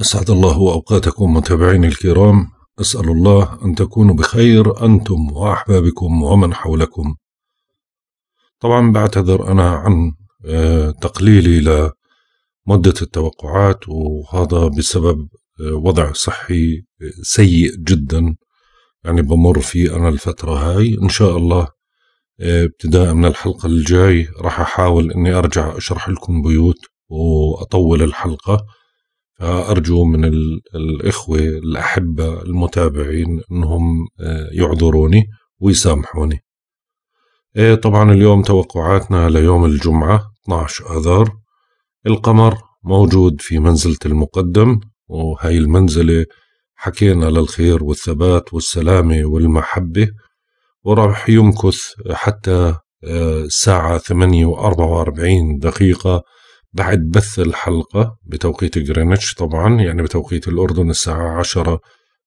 أسعد الله أوقاتكم متابعين الكرام أسأل الله أن تكونوا بخير أنتم وأحبابكم ومن حولكم طبعا بعتذر أنا عن آه، تقليلي لمدة مدة التوقعات وهذا بسبب آه، وضع صحي آه، سيء جدا يعني بمر فيه أنا الفترة هاي إن شاء الله ابتداء من الحلقة الجاي راح أحاول أني أرجع أشرح لكم بيوت وأطول الحلقة فأرجو من الإخوة الأحبة المتابعين أنهم آه، يعذروني ويسامحوني آه، طبعا اليوم توقعاتنا ليوم الجمعة 12 أذار القمر موجود في منزلة المقدم وهي المنزلة حكينا للخير والثبات والسلامة والمحبة وراح يمكث حتى آه، الساعة 8 و 44 دقيقة بعد بث الحلقة بتوقيت جرينتش طبعا يعني بتوقيت الأردن الساعة 10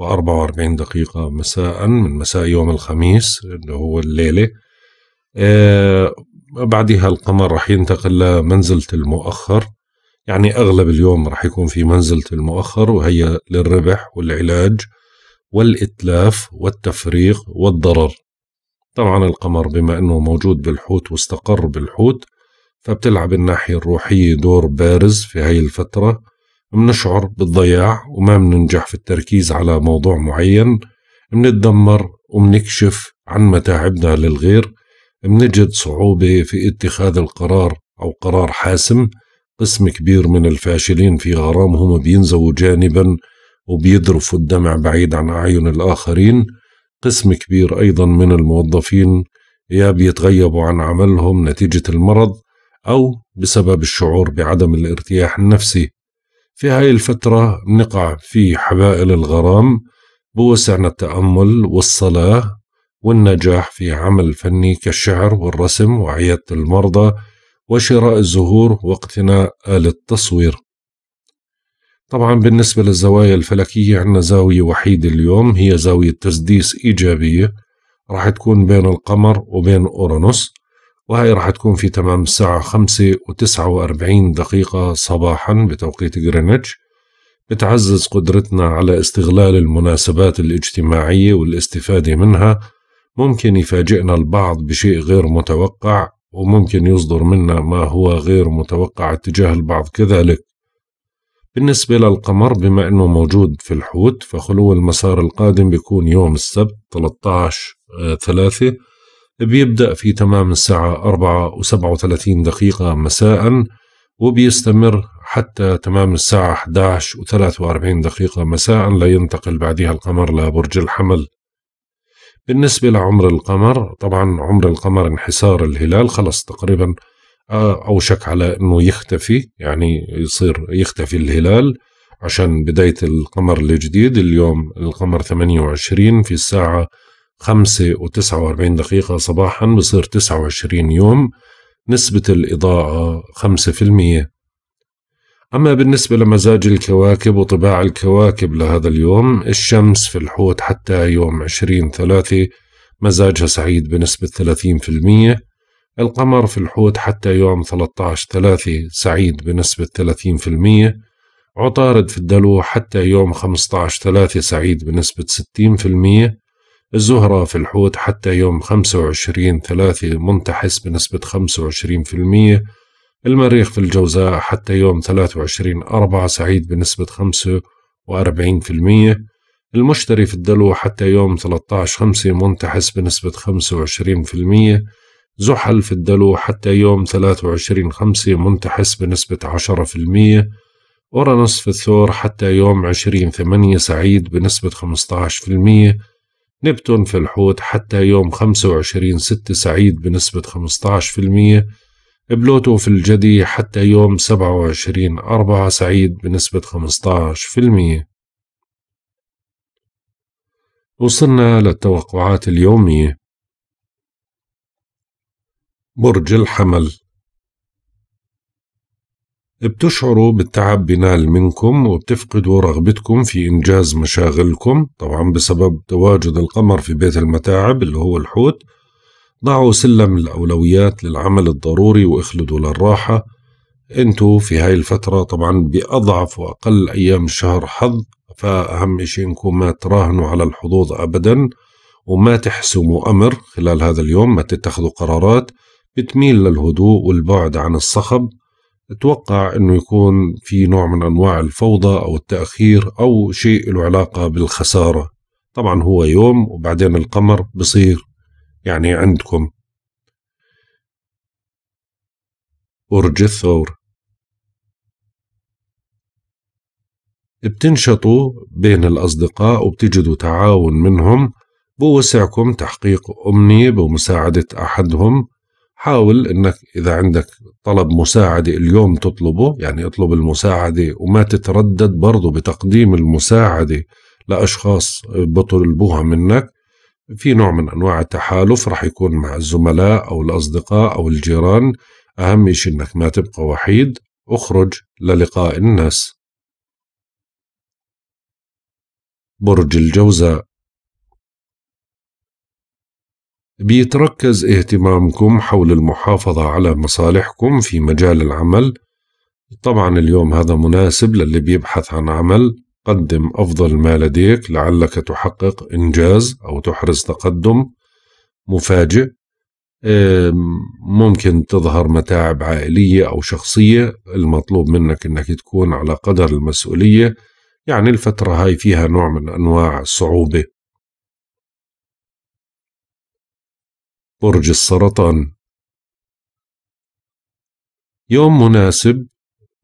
و44 دقيقة مساء من مساء يوم الخميس اللي هو الليلة آه بعدها القمر راح ينتقل لمنزلة المؤخر يعني أغلب اليوم راح يكون في منزلة المؤخر وهي للربح والعلاج والإتلاف والتفريق والضرر طبعا القمر بما أنه موجود بالحوت واستقر بالحوت فبتلعب الناحية الروحية دور بارز في هاي الفترة منشعر بالضياع وما مننجح في التركيز على موضوع معين منتدمر ومنكشف عن متاعبنا للغير منجد صعوبة في اتخاذ القرار أو قرار حاسم قسم كبير من الفاشلين في غرامهم بينزووا جانبا وبيذرفوا الدمع بعيد عن أعين الآخرين قسم كبير أيضا من الموظفين يا بيتغيبوا عن عملهم نتيجة المرض أو بسبب الشعور بعدم الارتياح النفسي في هاي الفترة نقع في حبائل الغرام بوسعنا التأمل والصلاة والنجاح في عمل فني كالشعر والرسم وعيادة المرضى وشراء الزهور واقتناء آلة تصوير طبعا بالنسبة للزوايا الفلكية عندنا زاوية وحيدة اليوم هي زاوية تسديس إيجابية راح تكون بين القمر وبين أورانوس وهي راح تكون في تمام الساعة خمسة وتسعة وأربعين دقيقة صباحا بتوقيت غرينتش بتعزز قدرتنا على استغلال المناسبات الاجتماعية والاستفادة منها ممكن يفاجئنا البعض بشيء غير متوقع وممكن يصدر منا ما هو غير متوقع اتجاه البعض كذلك بالنسبة للقمر بما أنه موجود في الحوت فخلو المسار القادم بيكون يوم السبت 13 آه، ثلاثة بيبدأ في تمام الساعة أربعة وسبعة وثلاثين دقيقة مساء وبيستمر حتى تمام الساعة 11 وثلاث وأربعين دقيقة مساء لينتقل بعدها القمر لبرج الحمل بالنسبة لعمر القمر طبعا عمر القمر انحسار الهلال خلص تقريبا آه، أوشك على أنه يختفي يعني يصير يختفي الهلال عشان بداية القمر الجديد اليوم القمر 28 في الساعة خمسة وتسعة وأربعين دقيقة صباحا بصير تسعة وعشرين يوم نسبة الإضاءة خمسة في المية أما بالنسبة لمزاج الكواكب وطباع الكواكب لهذا اليوم الشمس في الحوت حتى يوم عشرين ثلاثة مزاجها سعيد بنسبة ثلاثين في المية القمر في الحوت حتى يوم عشر ثلاثة سعيد بنسبة ثلاثين في المية عطارد في الدلو حتى يوم عشر ثلاثة سعيد بنسبة ستين في المية الزهرة في الحوت حتى يوم 25 ثلاثة منتحس بنسبة 25% المريخ في الجوزاء حتى يوم 23 أربعة سعيد بنسبة 45% المشتري في الدلو حتى يوم 13 خمسة منتحس بنسبة 25% زحل في الدلو حتى يوم 23 خمسة منتحس بنسبة 10% أورانوس في الثور حتى يوم 20 ثمانية سعيد بنسبة المية نبتون في الحوت حتى يوم 25 6 سعيد بنسبة 15% بلوتو في الجدي حتى يوم 27 4 سعيد بنسبة 15% وصلنا للتوقعات اليومية برج الحمل بتشعروا بالتعب بينال منكم وبتفقدوا رغبتكم في إنجاز مشاغلكم طبعا بسبب تواجد القمر في بيت المتاعب اللي هو الحوت ضعوا سلم الأولويات للعمل الضروري واخلدوا للراحة انتوا في هاي الفترة طبعا بأضعف وأقل أيام الشهر حظ فأهم إشي إنكم ما تراهنوا على الحظوظ أبدا وما تحسموا أمر خلال هذا اليوم ما تتخذوا قرارات بتميل للهدوء والبعد عن الصخب اتوقع انه يكون في نوع من انواع الفوضى او التاخير او شيء له علاقه بالخساره طبعا هو يوم وبعدين القمر بصير يعني عندكم برج الثور بتنشطوا بين الأصدقاء وبتجدوا تعاون منهم بوسعكم تحقيق أمنية بمساعدة أحدهم حاول انك اذا عندك طلب مساعده اليوم تطلبه يعني اطلب المساعده وما تتردد برضه بتقديم المساعده لاشخاص بطلبوها منك في نوع من انواع التحالف رح يكون مع الزملاء او الاصدقاء او الجيران اهم شيء انك ما تبقى وحيد اخرج للقاء الناس برج الجوزاء بيتركز اهتمامكم حول المحافظة على مصالحكم في مجال العمل طبعا اليوم هذا مناسب للي بيبحث عن عمل قدم أفضل ما لديك لعلك تحقق إنجاز أو تحرز تقدم مفاجئ ممكن تظهر متاعب عائلية أو شخصية المطلوب منك أنك تكون على قدر المسؤولية يعني الفترة هاي فيها نوع من أنواع الصعوبة برج السرطان يوم مناسب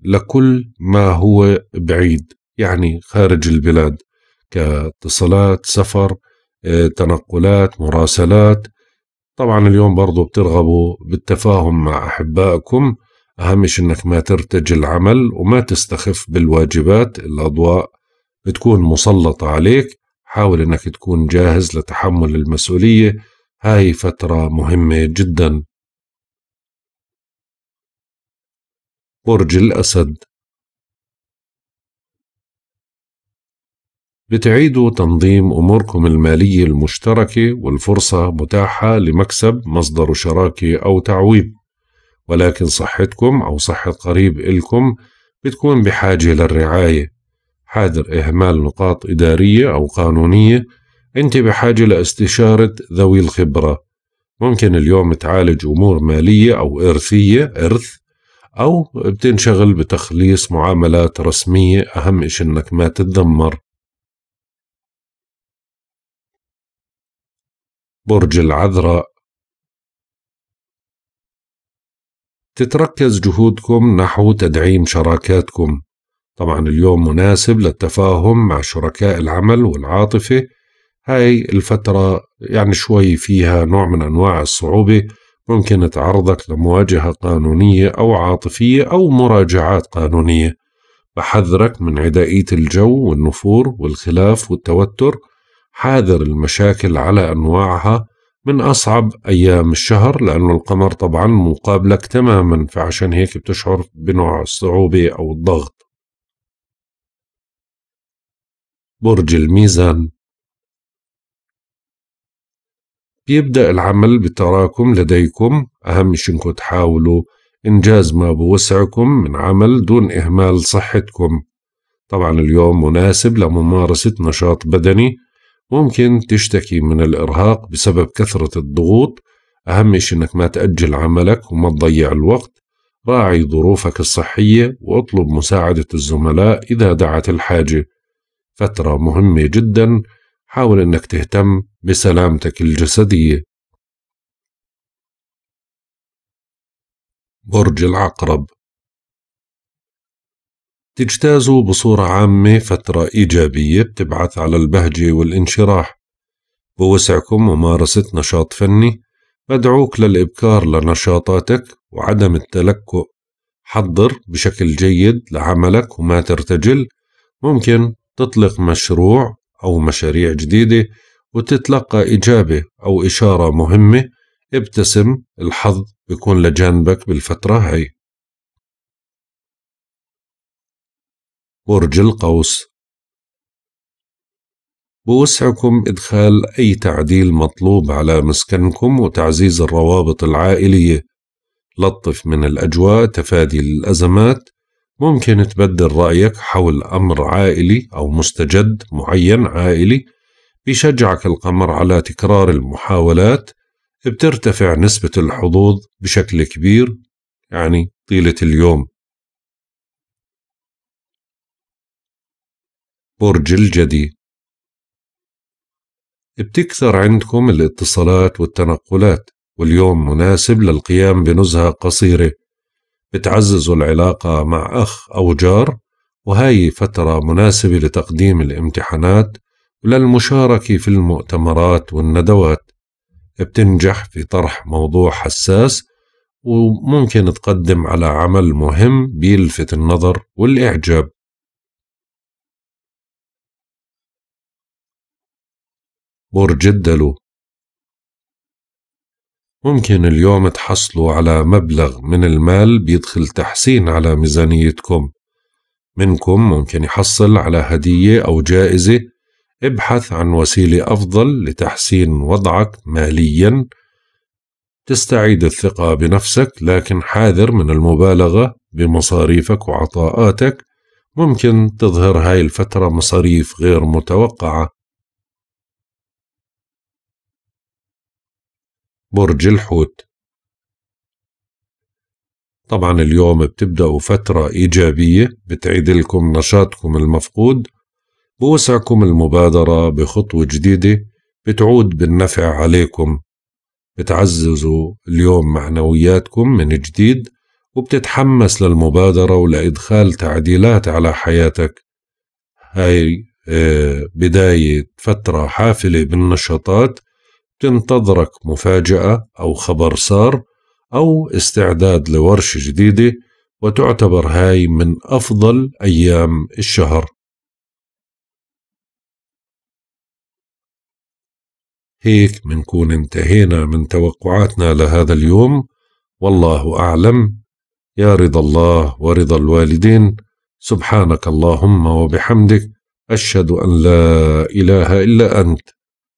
لكل ما هو بعيد يعني خارج البلاد كاتصالات سفر آه، تنقلات مراسلات طبعا اليوم برضو بترغبوا بالتفاهم مع أحبائكم أهم أنك ما ترتج العمل وما تستخف بالواجبات الأضواء بتكون مسلطة عليك حاول أنك تكون جاهز لتحمل المسؤولية هاي فترة مهمة جدا برج الأسد بتعيدوا تنظيم أموركم المالية المشتركة والفرصة متاحة لمكسب مصدر شراكة أو تعويض ولكن صحتكم أو صحة قريب إلكم بتكون بحاجة للرعاية حاذر إهمال نقاط إدارية أو قانونية أنت بحاجة لاستشارة ذوي الخبرة ممكن اليوم تعالج أمور مالية أو إرثية إرث أو بتنشغل بتخليص معاملات رسمية أهم إشي إنك ما تتذمر برج العذراء تتركز جهودكم نحو تدعيم شراكاتكم طبعا اليوم مناسب للتفاهم مع شركاء العمل والعاطفة هاي الفترة يعني شوي فيها نوع من أنواع الصعوبة ممكن تعرضك لمواجهة قانونية أو عاطفية أو مراجعات قانونية بحذرك من عدائية الجو والنفور والخلاف والتوتر حاذر المشاكل على أنواعها من أصعب أيام الشهر لأنه القمر طبعا مقابلك تماما فعشان هيك بتشعر بنوع الصعوبة أو الضغط برج الميزان بيبدأ العمل بتراكم لديكم أهم شيء إنكم تحاولوا إنجاز ما بوسعكم من عمل دون إهمال صحتكم طبعا اليوم مناسب لممارسة نشاط بدني ممكن تشتكي من الإرهاق بسبب كثرة الضغوط أهم شيء إنك ما تأجل عملك وما تضيع الوقت راعي ظروفك الصحية واطلب مساعدة الزملاء إذا دعت الحاجة فترة مهمة جدا حاول أنك تهتم بسلامتك الجسدية برج العقرب تجتازوا بصورة عامة فترة إيجابية بتبعث على البهجة والانشراح بوسعكم ممارسة نشاط فني بدعوك للإبكار لنشاطاتك وعدم التلكؤ حضر بشكل جيد لعملك وما ترتجل ممكن تطلق مشروع أو مشاريع جديدة وتتلقى إجابة أو إشارة مهمة ابتسم الحظ بيكون لجانبك بالفترة هاي برج القوس بوسعكم إدخال أي تعديل مطلوب على مسكنكم وتعزيز الروابط العائلية لطف من الأجواء تفادي الأزمات ممكن تبدل رأيك حول أمر عائلي أو مستجد معين عائلي بيشجعك القمر على تكرار المحاولات بترتفع نسبة الحظوظ بشكل كبير يعني طيلة اليوم برج الجدي بتكثر عندكم الاتصالات والتنقلات واليوم مناسب للقيام بنزهة قصيرة بتعززوا العلاقة مع أخ أو جار وهاي فترة مناسبة لتقديم الامتحانات وللمشاركة في المؤتمرات والندوات بتنجح في طرح موضوع حساس وممكن تقدم على عمل مهم بيلفت النظر والإعجاب برج الدلو ممكن اليوم تحصلوا على مبلغ من المال بيدخل تحسين على ميزانيتكم منكم ممكن يحصل على هدية أو جائزة ابحث عن وسيلة أفضل لتحسين وضعك ماليا تستعيد الثقة بنفسك لكن حاذر من المبالغة بمصاريفك وعطاءاتك ممكن تظهر هاي الفترة مصاريف غير متوقعة برج الحوت طبعا اليوم بتبدأوا فترة إيجابية بتعيدلكم نشاطكم المفقود بوسعكم المبادرة بخطوة جديدة بتعود بالنفع عليكم بتعززوا اليوم معنوياتكم من جديد وبتتحمس للمبادرة ولإدخال تعديلات على حياتك هاي آه، بداية فترة حافلة بالنشاطات تنتظرك مفاجأة أو خبر سار أو استعداد لورشة جديدة وتعتبر هاي من أفضل أيام الشهر هيك منكون انتهينا من توقعاتنا لهذا اليوم والله أعلم يا رضا الله ورضا الوالدين سبحانك اللهم وبحمدك أشهد أن لا إله إلا أنت